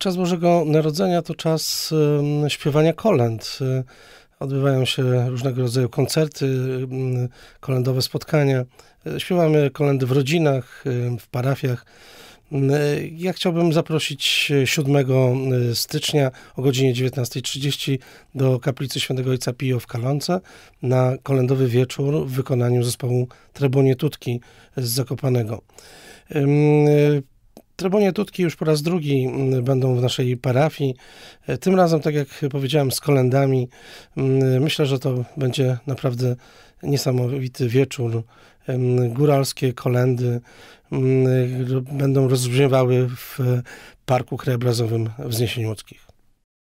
Czas Bożego Narodzenia to czas śpiewania kolęd. Y, odbywają się różnego rodzaju koncerty, kolędowe spotkania. Y, śpiewamy kolendy w rodzinach, y, w parafiach. Ja chciałbym zaprosić 7 stycznia o godzinie 19.30 do kaplicy Świętego Ojca Pio w Kalonce na kolędowy wieczór w wykonaniu zespołu Trebonie Tutki z Zakopanego. Trybunie Tutki już po raz drugi mm, będą w naszej parafii. E, tym razem, tak jak powiedziałem, z kolendami. Mm, myślę, że to będzie naprawdę niesamowity wieczór. Góralskie kolendy mm, będą rozbrzmiewały w Parku Krajobrazowym w Zniesieniu Łódzkich.